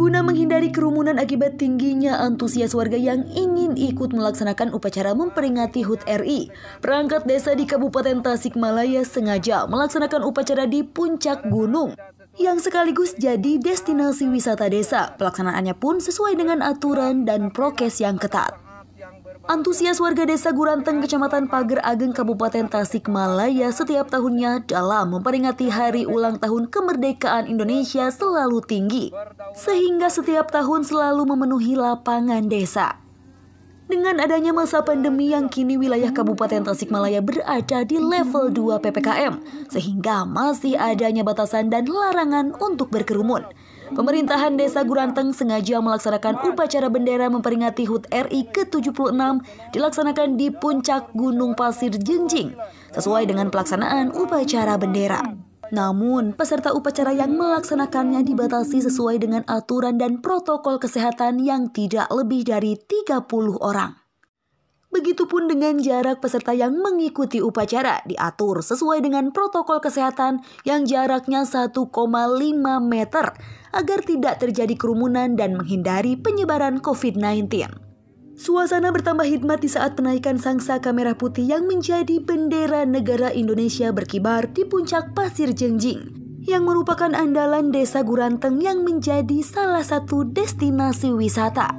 Guna menghindari kerumunan akibat tingginya antusias warga yang ingin ikut melaksanakan upacara memperingati HUT RI, perangkat desa di Kabupaten Tasikmalaya sengaja melaksanakan upacara di puncak gunung yang sekaligus jadi destinasi wisata desa. Pelaksanaannya pun sesuai dengan aturan dan prokes yang ketat. Antusias warga desa Guranteng, Kecamatan Pager Ageng, Kabupaten Tasikmalaya setiap tahunnya dalam memperingati hari ulang tahun kemerdekaan Indonesia selalu tinggi, sehingga setiap tahun selalu memenuhi lapangan desa. Dengan adanya masa pandemi yang kini wilayah Kabupaten Tasikmalaya berada di level 2 PPKM, sehingga masih adanya batasan dan larangan untuk berkerumun. Pemerintahan Desa Guranteng sengaja melaksanakan upacara bendera memperingati HUT RI ke-76 dilaksanakan di puncak Gunung Pasir Jenjing sesuai dengan pelaksanaan upacara bendera. Namun, peserta upacara yang melaksanakannya dibatasi sesuai dengan aturan dan protokol kesehatan yang tidak lebih dari 30 orang. Begitupun dengan jarak peserta yang mengikuti upacara diatur sesuai dengan protokol kesehatan yang jaraknya 1,5 meter agar tidak terjadi kerumunan dan menghindari penyebaran COVID-19. Suasana bertambah hikmat di saat penaikan sangsa kamera putih yang menjadi bendera negara Indonesia berkibar di puncak Pasir Jengjing yang merupakan andalan desa Guranteng yang menjadi salah satu destinasi wisata.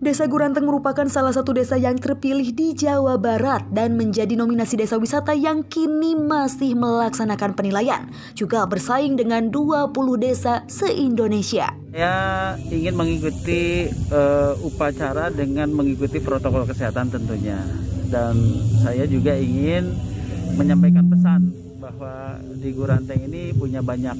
Desa Guranteng merupakan salah satu desa yang terpilih di Jawa Barat dan menjadi nominasi desa wisata yang kini masih melaksanakan penilaian, juga bersaing dengan 20 desa se-Indonesia. Saya ingin mengikuti uh, upacara dengan mengikuti protokol kesehatan tentunya. Dan saya juga ingin menyampaikan pesan bahwa di Guranteng ini punya banyak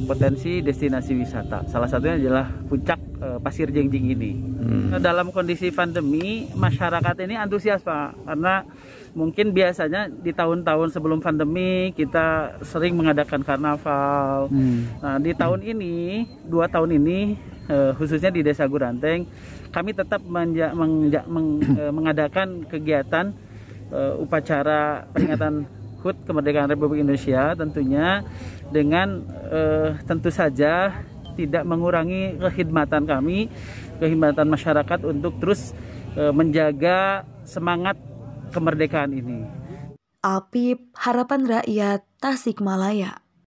potensi destinasi wisata. Salah satunya adalah puncak eh, Pasir Jengjing ini. Hmm. Nah, dalam kondisi pandemi, masyarakat ini antusias Pak karena mungkin biasanya di tahun-tahun sebelum pandemi kita sering mengadakan karnaval. Hmm. Nah, di tahun ini, dua tahun ini eh, khususnya di Desa Guranteng, kami tetap menja, menja, meng, eh, mengadakan kegiatan upacara peringatan menyangkut kemerdekaan Republik Indonesia tentunya dengan eh, tentu saja tidak mengurangi kehidmatan kami, kehidmatan masyarakat untuk terus eh, menjaga semangat kemerdekaan ini. Apip Harapan Rakyat Tasikmalaya.